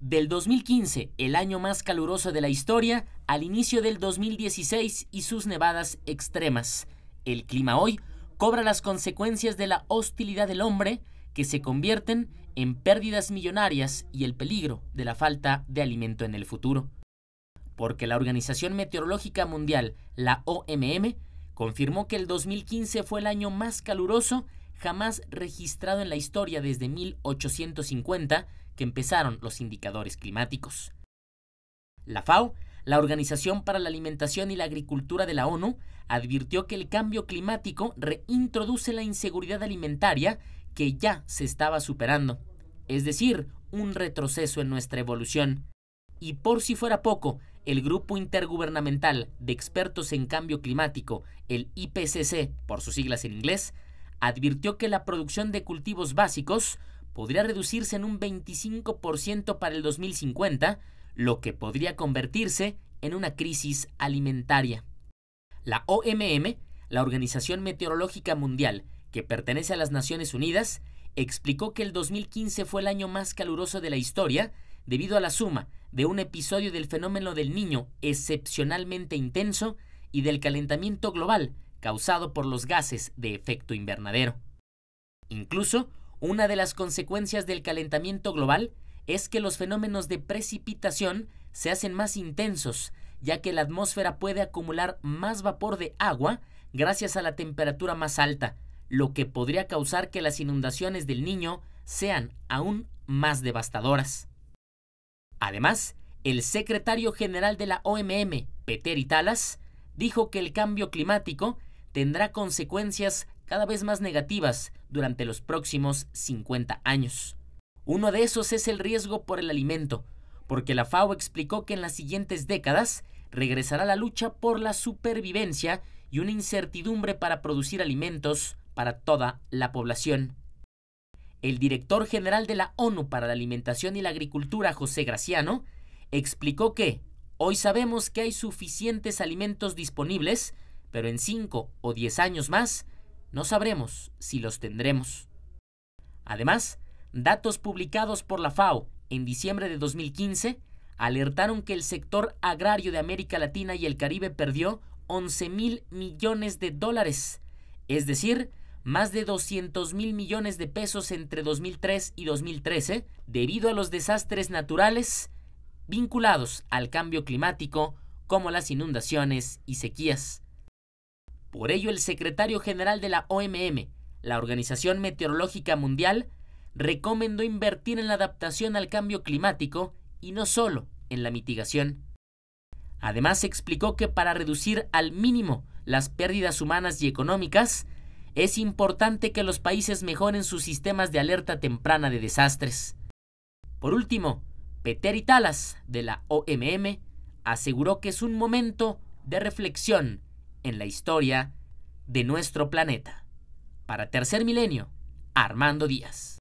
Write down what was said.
Del 2015, el año más caluroso de la historia, al inicio del 2016 y sus nevadas extremas. El clima hoy cobra las consecuencias de la hostilidad del hombre, que se convierten en pérdidas millonarias y el peligro de la falta de alimento en el futuro. Porque la Organización Meteorológica Mundial, la OMM, confirmó que el 2015 fue el año más caluroso jamás registrado en la historia desde 1850 que empezaron los indicadores climáticos. La FAO, la Organización para la Alimentación y la Agricultura de la ONU, advirtió que el cambio climático reintroduce la inseguridad alimentaria que ya se estaba superando, es decir, un retroceso en nuestra evolución. Y por si fuera poco, el Grupo Intergubernamental de Expertos en Cambio Climático, el IPCC por sus siglas en inglés, advirtió que la producción de cultivos básicos podría reducirse en un 25% para el 2050, lo que podría convertirse en una crisis alimentaria. La OMM, la Organización Meteorológica Mundial, que pertenece a las Naciones Unidas, explicó que el 2015 fue el año más caluroso de la historia debido a la suma de un episodio del fenómeno del niño excepcionalmente intenso y del calentamiento global causado por los gases de efecto invernadero. Incluso una de las consecuencias del calentamiento global es que los fenómenos de precipitación se hacen más intensos, ya que la atmósfera puede acumular más vapor de agua gracias a la temperatura más alta, lo que podría causar que las inundaciones del niño sean aún más devastadoras. Además, el secretario general de la OMM, Peter Italas, dijo que el cambio climático tendrá consecuencias cada vez más negativas durante los próximos 50 años. Uno de esos es el riesgo por el alimento, porque la FAO explicó que en las siguientes décadas regresará la lucha por la supervivencia y una incertidumbre para producir alimentos para toda la población. El director general de la ONU para la Alimentación y la Agricultura, José Graciano, explicó que hoy sabemos que hay suficientes alimentos disponibles, pero en 5 o 10 años más no sabremos si los tendremos. Además, datos publicados por la FAO en diciembre de 2015 alertaron que el sector agrario de América Latina y el Caribe perdió 11 mil millones de dólares, es decir, más de 200 mil millones de pesos entre 2003 y 2013 debido a los desastres naturales vinculados al cambio climático como las inundaciones y sequías. Por ello, el secretario general de la OMM, la Organización Meteorológica Mundial, recomendó invertir en la adaptación al cambio climático y no solo en la mitigación. Además, explicó que para reducir al mínimo las pérdidas humanas y económicas, es importante que los países mejoren sus sistemas de alerta temprana de desastres. Por último, Peter Italas, de la OMM, aseguró que es un momento de reflexión en la historia de nuestro planeta. Para Tercer Milenio, Armando Díaz.